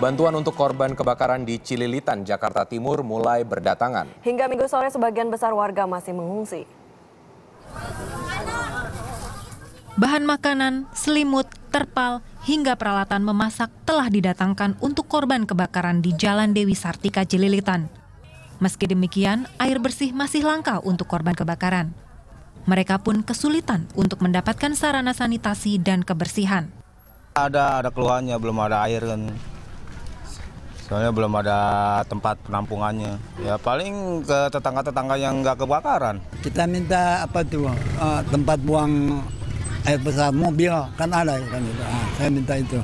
Bantuan untuk korban kebakaran di Cililitan, Jakarta Timur mulai berdatangan. Hingga minggu sore sebagian besar warga masih mengungsi. Bahan makanan, selimut, terpal, hingga peralatan memasak telah didatangkan untuk korban kebakaran di Jalan Dewi Sartika Cililitan. Meski demikian, air bersih masih langka untuk korban kebakaran. Mereka pun kesulitan untuk mendapatkan sarana sanitasi dan kebersihan. Ada ada keluhannya belum ada air kan soalnya belum ada tempat penampungannya ya paling ke tetangga-tetangga yang nggak kebakaran kita minta apa tuh eh, uh, tempat buang air besar mobil kan ada ya, kan itu ah, saya minta itu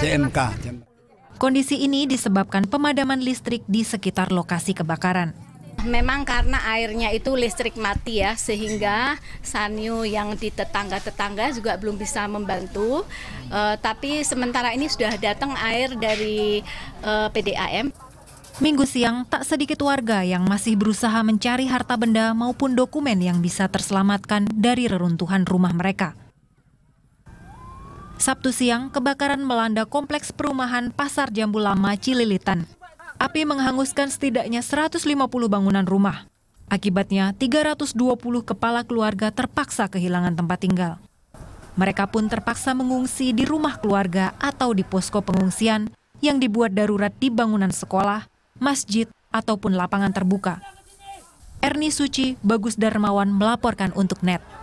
CMK Kondisi ini disebabkan pemadaman listrik di sekitar lokasi kebakaran memang karena airnya itu listrik mati ya sehingga Sanyu yang di tetangga-tetangga juga belum bisa membantu uh, tapi sementara ini sudah datang air dari uh, eh, PDAM Minggu siang, tak sedikit warga yang masih berusaha mencari harta benda maupun dokumen yang bisa terselamatkan dari reruntuhan rumah mereka. Sabtu siang, kebakaran melanda kompleks perumahan Pasar Jambu Lama Cililitan. Api menghanguskan setidaknya 150 bangunan rumah. Akibatnya, 320 kepala keluarga terpaksa kehilangan tempat tinggal. Mereka pun terpaksa mengungsi di rumah keluarga atau di posko pengungsian yang dibuat darurat di bangunan sekolah, masjid, ataupun lapangan terbuka. Erni Suci, Bagus Darmawan melaporkan untuk NET.